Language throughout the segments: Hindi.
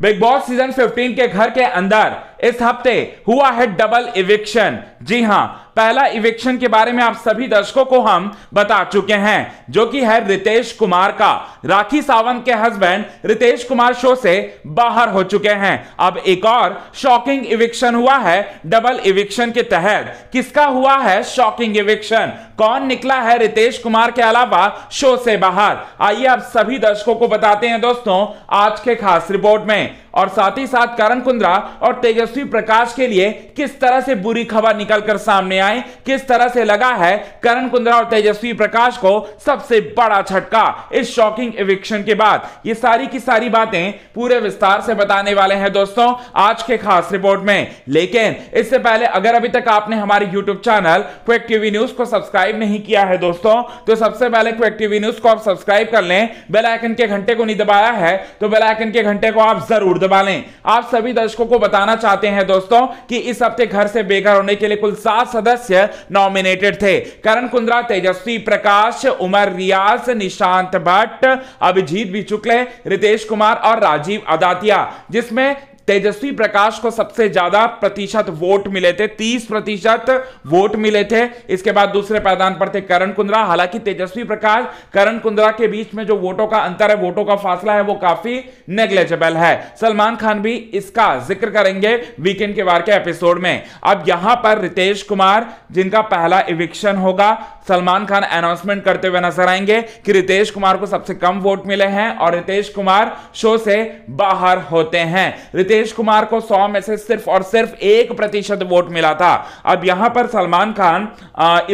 बिग बॉस सीजन 15 के घर के अंदर इस हफ्ते हुआ है डबल इविक्शन जी हां पहला इविक्शन के बारे में आप सभी दर्शकों को हम बता चुके हैं जो कि है रितेश कुमार का राखी सावंत के हस्बैंड रितेश कुमार शो से बाहर हो चुके हैं अब एक और शॉकिंग इविक्शन हुआ है डबल इविक्शन के तहत किसका हुआ है शॉकिंग इविक्शन कौन निकला है रितेश कुमार के अलावा शो से बाहर आइए आप सभी दर्शकों को बताते हैं दोस्तों आज के खास रिपोर्ट में और साथ ही साथ करण कुंद्रा और तेजस्वी प्रकाश के लिए किस तरह से बुरी खबर निकलकर सामने आए किस तरह से लगा है करण कुंद्रा और तेजस्वी प्रकाश को सबसे बड़ा झटका इस शॉकिंग इविक्शन के बाद ये सारी की सारी बातें पूरे विस्तार से बताने वाले हैं दोस्तों आज के खास रिपोर्ट में लेकिन इससे पहले अगर अभी तक आपने हमारे YouTube channel quick TV news को सब्सक्राइब नहीं किया है दोस्तों तो सबसे पहले क्विक टीवी न्यूज को आप सब्सक्राइब कर लें बेलाइकन के घंटे को नहीं दबाया है तो बेलाइकन के घंटे को आप जरूर दबाए तजर्बा लें आप सभी दर्शकों को बताना चाहते हैं दोस्तों कि इस हफ्ते घर से बेघर होने के लिए कुल सात सदस्य नॉमिनेटेड थे करण कुंद्रा तेजस्वी प्रकाश उमर रियाज निशांत भट्ट अभिजीत भी शुक्ल रितेश कुमार और राजीव अदातिया जिसमें तेजस्वी प्रकाश को सबसे ज्यादा प्रतिशत वोट मिले थे तीस प्रतिशत वोट मिले थे इसके बाद दूसरे पैदान पर थे करण कुंद्रा हालांकि तेजस्वी प्रकाश करण कुंद्रा के बीच में जो वोटों का अंतर है वोटों का फासला है वो काफी नेग्लेजेबल है सलमान खान भी इसका जिक्र करेंगे वीकेंड के वार के एपिसोड में अब यहां पर रितेश कुमार जिनका पहला इविक्शन होगा सलमान खान अनाउंसमेंट करते हुए नजर आएंगे कि रितेश कुमार को सबसे कम वोट मिले हैं और रितेश कुमार शो से बाहर होते हैं रितेश नीतीश कुमार को 100 में से सिर्फ और सिर्फ एक प्रतिशत वोट मिला था अब यहां पर सलमान खान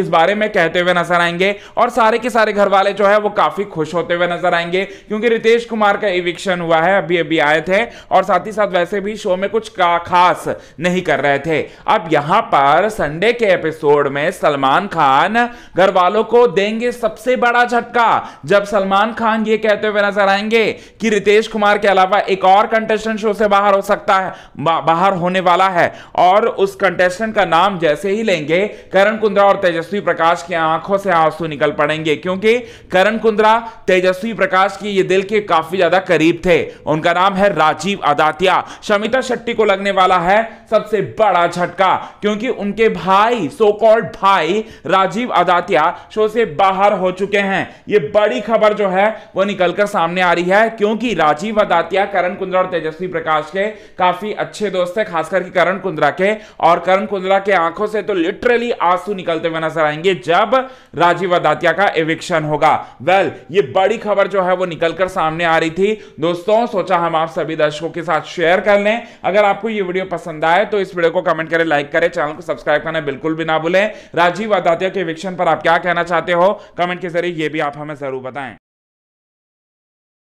इस बारे में कहते हुए नजर आएंगे और सारे के सारे घर वाले जो है वो काफी खुश होते हुए नजर आएंगे क्योंकि रितेश कुमार का इविक्शन हुआ है अभी अभी आए थे और साथ ही साथ वैसे भी शो में कुछ खास नहीं कर रहे थे अब यहां पर संडे के एपिसोड में सलमान खान घर वालों को देंगे सबसे बड़ा झटका जब सलमान खान ये कहते हुए नजर आएंगे कि रितेश कुमार के अलावा एक और कंटेस्टेंट शो से बाहर हो सकता है बाहर होने वाला है और उस कंटेस्टेंट का नाम जैसे ही लेंगे करण कुंद्रा और तेजस्वी प्रकाश की आंखों से आंसू निकल पड़ेंगे क्योंकि करण कुंद्रा तेजस्वी प्रकाश की ये दिल के काफी ज्यादा करीब थे उनका नाम है राजीव अदातिया शमिता शेट्टी को लगने वाला है सबसे बड़ा झटका क्योंकि उनके भाई सो कॉल्ड भाई राजीव अदातिया शो से बाहर हो चुके हैं ये बड़ी खबर जो है वो निकलकर सामने आ रही है क्योंकि राजीव अदातिया करण कुंद्रा और तेजस्वी प्रकाश के काफी अच्छे दोस्त है खासकर कि करण कुंद्रा के और करण कुंद्रा के आंखों से तो लिटरली आंसू निकलते हुए नजर आएंगे जब राजीव अदातिया का एविक्शन होगा वेल well, ये बड़ी खबर जो है वो निकलकर सामने आ रही थी दोस्तों सोचा हम आप सभी दर्शकों के साथ शेयर कर लें अगर आपको ये वीडियो पसंद आए तो इस वीडियो को कमेंट करें लाइक करें चैनल को सब्सक्राइब करना बिल्कुल भी ना भूलें राजीव अदातिया के एविक्शन पर आप क्या कहना चाहते हो कमेंट के जरिए यह भी आप हमें जरूर बताएं